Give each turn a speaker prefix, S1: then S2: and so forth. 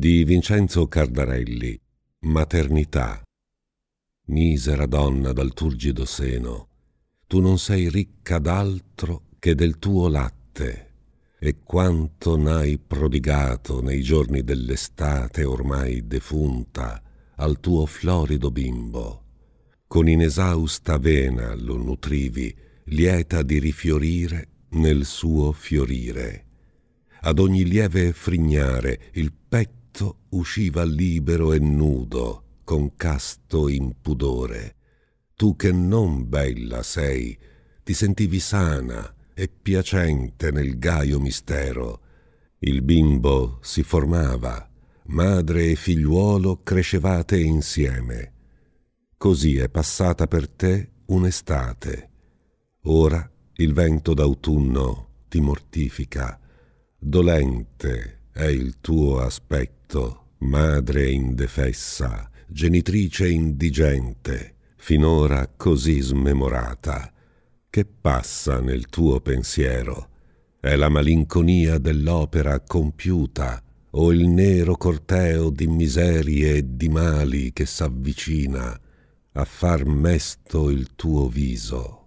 S1: di Vincenzo Cardarelli, Maternità. Misera donna dal turgido seno, tu non sei ricca d'altro che del tuo latte, e quanto n'hai prodigato nei giorni dell'estate ormai defunta al tuo florido bimbo. Con inesausta vena lo nutrivi, lieta di rifiorire nel suo fiorire ad ogni lieve frignare il petto Cristo usciva libero e nudo, con casto impudore. Tu che non bella sei, ti sentivi sana e piacente nel gaio mistero. Il bimbo si formava, madre e figliuolo crescevate insieme. Così è passata per te un'estate. Ora il vento d'autunno ti mortifica, dolente è il tuo aspetto, madre indefessa, genitrice indigente, finora così smemorata, che passa nel tuo pensiero? È la malinconia dell'opera compiuta o il nero corteo di miserie e di mali che s'avvicina
S2: a far mesto il tuo viso?